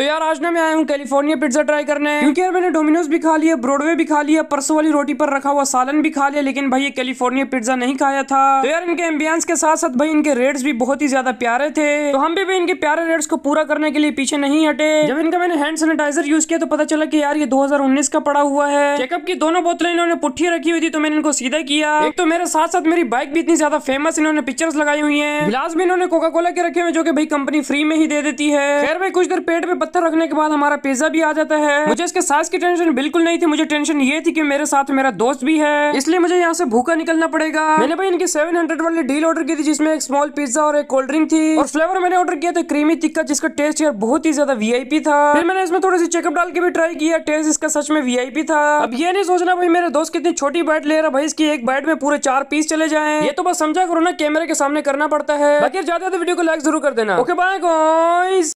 तो यार आज ना मैं आया हूँ कैलिफोर्निया पिज्जा ट्राई करने क्योंकि यार मैंने डोमिनोज भी खा लिया ब्रॉडवे भी खा लिया परसों वाली रोटी पर रखा हुआ सालन भी खा लिया लेकिन भाई ये कैलिफोर्निया पिज्जा नहीं खाया था तो यार इनके एम्बियंस के साथ साथ भाई इनके रेट्स भी बहुत ही ज्यादा प्यारे थे तो हम भी, भाई इनके प्यारे रेट्स को पूरा करने के लिए पीछे नहीं हटे जब इनका मैंने हैंड सैनिटाइजर यूज किया तो पता चला की यार ये दो का पड़ा हुआ है चेकअप की दोनों बोतलें इन्होंने पुट्ठी रखी हुई थी तो मैंने इनको सीधा किया एक तो मेरे साथ साथ मेरी बाइक भी इतनी ज्यादा फेमस इन्होंने पिक्चर्स लगाई हुई है लास्ट भी इन्होंने कोका कोला के रखे हुए जो की भाई कंपनी फ्री में ही दे देती है खैर भाई कुछ देर पेट में पत्थर रखने के बाद हमारा पिज्जा भी आ जाता है मुझे इसके साइज की टेंशन बिल्कुल नहीं थी मुझे टेंशन ये थी कि मेरे साथ मेरा दोस्त भी है इसलिए मुझे यहाँ से भूखा निकलना पड़ेगा मैंने भाई इनकी सेवन हंड्रेड वाली डील ऑर्डर की थी जिसमें एक स्मॉल पिज्जा और एक कोल्ड ड्रिंक थी और फ्लेवर मैंने ऑर्डर किया था क्रीमी तिक्का जिसका टेस्ट यार बहुत ही ज्यादा पी था फिर मैंने इसमें थोड़ी सी चेकअप डाल के भी ट्राई किया टेस्ट इसका सच में वी था अब ये नहीं सोचना भाई मेरे दोस्त कितनी छोटी बैट ले रहा भाई इसकी एक बैट में पूरे चार पीस चले जाए ये तो बस समझा करो ना कैमरे के सामने करना पड़ता है बाकी ज्यादा वीडियो को लाइक जरूर कर देना ओके बाय गॉइस